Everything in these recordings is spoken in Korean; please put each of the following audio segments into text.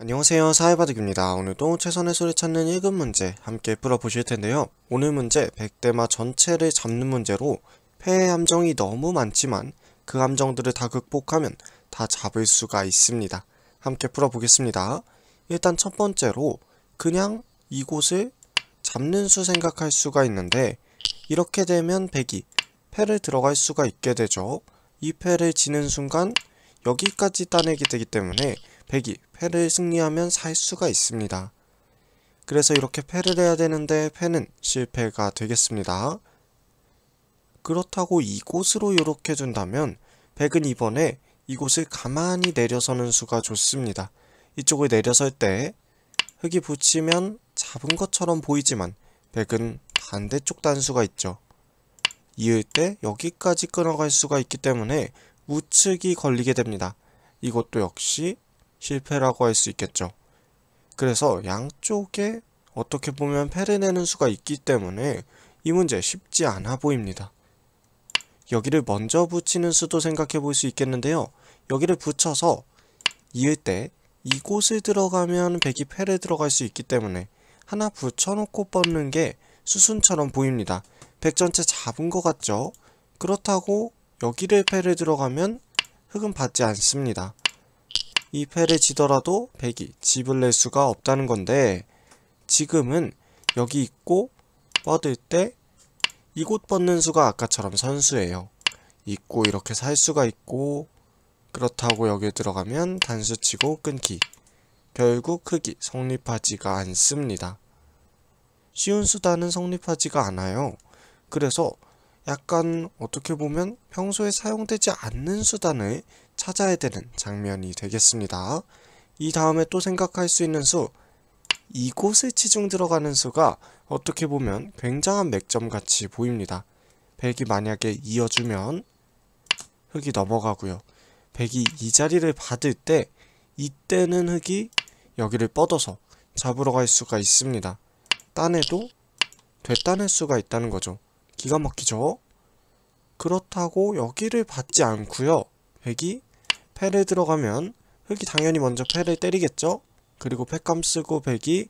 안녕하세요 사회바둑입니다. 오늘도 최선의 소리 찾는 1급 문제 함께 풀어보실 텐데요. 오늘 문제 1 0 0대마 전체를 잡는 문제로 폐의 함정이 너무 많지만 그 함정들을 다 극복하면 다 잡을 수가 있습니다. 함께 풀어보겠습니다. 일단 첫 번째로 그냥 이곳을 잡는 수 생각할 수가 있는데 이렇게 되면 백이 폐를 들어갈 수가 있게 되죠. 이폐를 지는 순간 여기까지 따내게 되기 때문에 백이 패를 승리하면 살 수가 있습니다. 그래서 이렇게 패를 해야 되는데 패는 실패가 되겠습니다. 그렇다고 이곳으로 이렇게 준다면 백은 이번에 이곳을 가만히 내려서는 수가 좋습니다. 이쪽을 내려설 때 흙이 붙이면 잡은 것처럼 보이지만 백은 반대쪽 단수가 있죠. 이을 때 여기까지 끊어갈 수가 있기 때문에 우측이 걸리게 됩니다. 이것도 역시 실패라고 할 수 있겠죠. 그래서 양쪽에 어떻게 보면 패를내는 수가 있기 때문에 이 문제 쉽지 않아 보입니다. 여기를 먼저 붙이는 수도 생각해 볼 수 있겠는데요. 여기를 붙여서 이을 때 이곳을 들어가면 백이 패를 들어갈 수 있기 때문에 하나 붙여놓고 뻗는게 수순처럼 보입니다. 백 전체 잡은 것 같죠? 그렇다고 여기를 패를 들어가면 흙은 받지 않습니다. 이 패를 지더라도 백이 집을 낼 수가 없다는 건데 지금은 여기 있고 뻗을 때 이곳 뻗는 수가 아까처럼 선수예요. 있고 이렇게 살 수가 있고 그렇다고 여기 에 들어가면 단수치고 끊기 결국 크기 성립하지가 않습니다. 쉬운 수단은 성립하지가 않아요. 그래서 약간 어떻게 보면 평소에 사용되지 않는 수단을 찾아야 되는 장면이 되겠습니다. 이 다음에 또 생각할 수 있는 수 이곳에 치중 들어가는 수가 어떻게 보면 굉장한 맥점같이 보입니다. 백이 만약에 이어주면 흙이 넘어가고요. 백이 이 자리를 받을 때 이때는 흙이 여기를 뻗어서 잡으러 갈 수가 있습니다. 딴에도됐다낼 수가 있다는 거죠. 기가 막히죠? 그렇다고 여기를 받지 않고요. 백이 패를 들어가면 흙이 당연히 먼저 패를 때리겠죠? 그리고 패감 쓰고 백이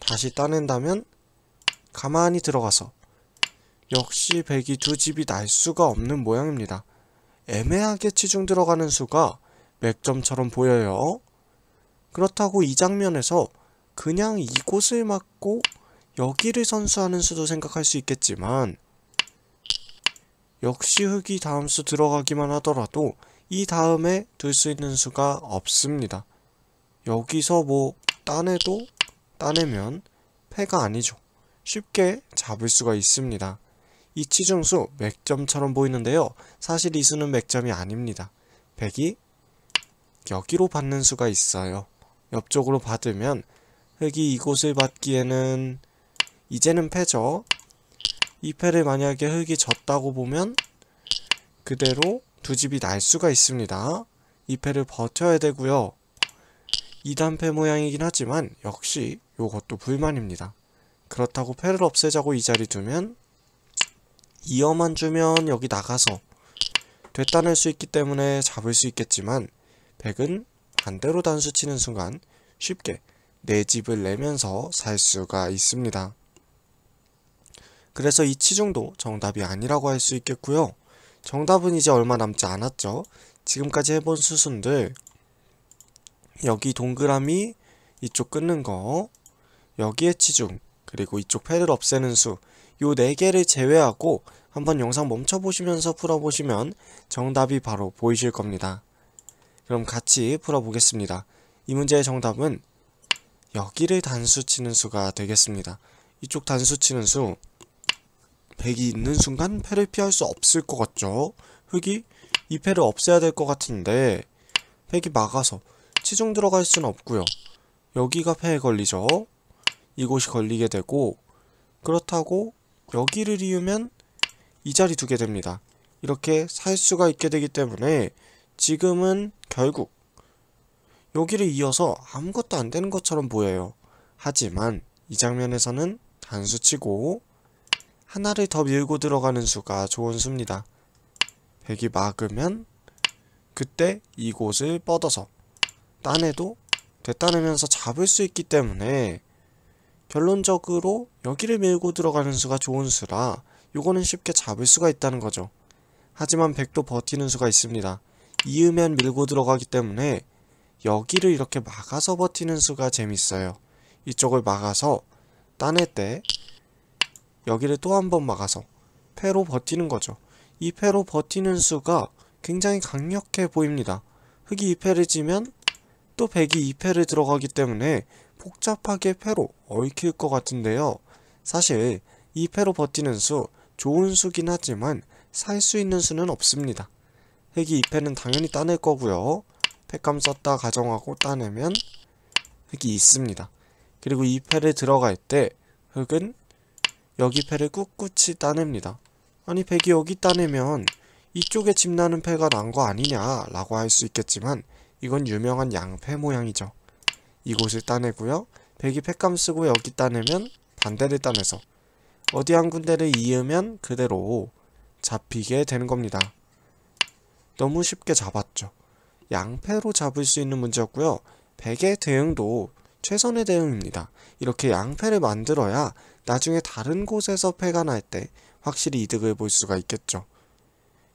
다시 따낸다면 가만히 들어가서 역시 백이 두 집이 날 수가 없는 모양입니다. 애매하게 치중 들어가는 수가 맥점처럼 보여요. 그렇다고 이 장면에서 그냥 이곳을 막고 여기를 선수하는 수도 생각할 수 있겠지만 역시 흙이 다음 수 들어가기만 하더라도 이 다음에 들 수 있는 수가 없습니다. 여기서 뭐 따내도 따내면 패가 아니죠. 쉽게 잡을 수가 있습니다. 이치중수 맥점처럼 보이는데요. 사실 이 수는 맥점이 아닙니다. 백이 여기로 받는 수가 있어요. 옆쪽으로 받으면 흙이 이곳을 받기에는 이제는 패죠. 2 패를 만약에 흙이 졌다고 보면 그대로 두 집이 날 수가 있습니다. 2 패를 버텨야 되고요. 2단패 모양이긴 하지만 역시 요것도 불만입니다. 그렇다고 패를 없애자고 이 자리 두면 이어만 주면 여기 나가서 되따낼 수 있기 때문에 잡을 수 있겠지만 백은 반대로 단수 치는 순간 쉽게 내 네 집을 내면서 살 수가 있습니다. 그래서 이 치중도 정답이 아니라고 할 수 있겠고요. 정답은 이제 얼마 남지 않았죠. 지금까지 해본 수순들 여기 동그라미 이쪽 끊는 거 여기에 치중 그리고 이쪽 패를 없애는 수요 네 개를 제외하고 한번 영상 멈춰보시면서 풀어보시면 정답이 바로 보이실 겁니다. 그럼 같이 풀어보겠습니다. 이 문제의 정답은 여기를 단수 치는 수가 되겠습니다. 이쪽 단수 치는 수 백이 있는 순간 패를 피할 수 없을 것 같죠? 흑이 이 패를 없애야 될 것 같은데 백이 막아서 치중 들어갈 수는 없고요. 여기가 패에 걸리죠. 이곳이 걸리게 되고 그렇다고 여기를 이으면 이 자리 두게 됩니다. 이렇게 살 수가 있게 되기 때문에 지금은 결국 여기를 이어서 아무것도 안 되는 것처럼 보여요. 하지만 이 장면에서는 단수치고 하나를 더 밀고 들어가는 수가 좋은 수입니다. 100이 막으면 그때 이곳을 뻗어서 따에도 되따내면서 잡을 수 있기 때문에 결론적으로 여기를 밀고 들어가는 수가 좋은 수라 요거는 쉽게 잡을 수가 있다는 거죠. 하지만 100도 버티는 수가 있습니다. 이으면 밀고 들어가기 때문에 여기를 이렇게 막아서 버티는 수가 재밌어요. 이쪽을 막아서 따낼 때 여기를 또 한 번 막아서 패로 버티는 거죠. 이 패로 버티는 수가 굉장히 강력해 보입니다. 흑이 2패를 지면 또 백이 2패를 들어가기 때문에 복잡하게 패로 얽힐 것 같은데요. 사실 이패로 버티는 수 좋은 수긴 하지만 살 수 있는 수는 없습니다. 흑이 2패는 당연히 따낼 거고요. 패감 썼다 가정하고 따내면 흑이 있습니다. 그리고 2패를 들어갈 때 흑은 여기 패를 꿋꿋이 따냅니다. 아니 백이 여기 따내면 이쪽에 집 나는 패가 난 거 아니냐라고 할 수 있겠지만 이건 유명한 양패 모양이죠. 이곳을 따내고요. 백이 패감 쓰고 여기 따내면 반대를 따내서 어디 한 군데를 이으면 그대로 잡히게 되는 겁니다. 너무 쉽게 잡았죠. 양패로 잡을 수 있는 문제였고요. 백의 대응도 최선의 대응입니다. 이렇게 양패를 만들어야 나중에 다른 곳에서 패가 날 때 확실히 이득을 볼 수가 있겠죠.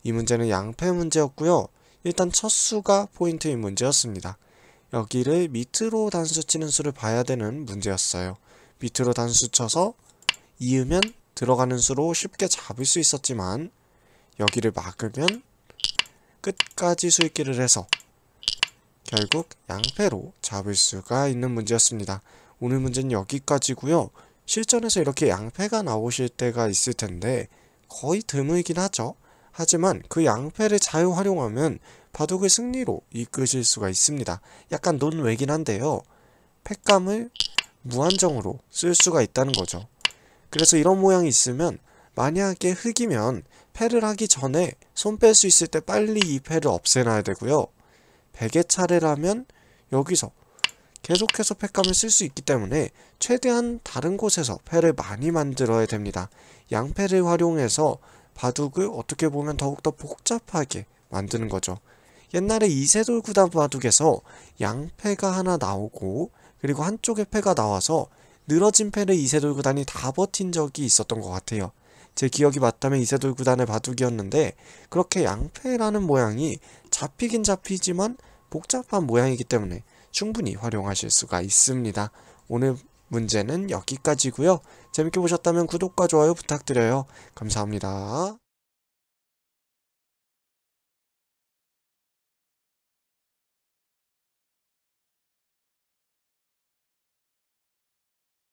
이 문제는 양패 문제였고요. 일단 첫 수가 포인트인 문제였습니다. 여기를 밑으로 단수 치는 수를 봐야 되는 문제였어요. 밑으로 단수 쳐서 이으면 들어가는 수로 쉽게 잡을 수 있었지만 여기를 막으면 끝까지 수익기를 해서 결국 양패로 잡을 수가 있는 문제였습니다. 오늘 문제는 여기까지고요. 실전에서 이렇게 양패가 나오실 때가 있을 텐데 거의 드물긴 하죠. 하지만 그 양패를 잘 활용하면 바둑을 승리로 이끄실 수가 있습니다. 약간 논외긴 한데요. 패감을 무한정으로 쓸 수가 있다는 거죠. 그래서 이런 모양이 있으면 만약에 흙이면 패를 하기 전에 손 뺄 수 있을 때 빨리 이 패를 없애놔야 되고요. 100의 차례라면 여기서 계속해서 팩감을 쓸 수 있기 때문에 최대한 다른 곳에서 패를 많이 만들어야 됩니다. 양패를 활용해서 바둑을 어떻게 보면 더욱더 복잡하게 만드는 거죠. 옛날에 이세돌 구단 바둑에서 양패가 하나 나오고 그리고 한쪽에 패가 나와서 늘어진 패를 이세돌 구단이 다 버틴 적이 있었던 것 같아요. 제 기억이 맞다면 이세돌 구단의 바둑이었는데 그렇게 양패라는 모양이 잡히긴 잡히지만 복잡한 모양이기 때문에 충분히 활용하실 수가 있습니다. 오늘 문제는 여기까지고요. 재밌게 보셨다면 구독과 좋아요 부탁드려요. 감사합니다.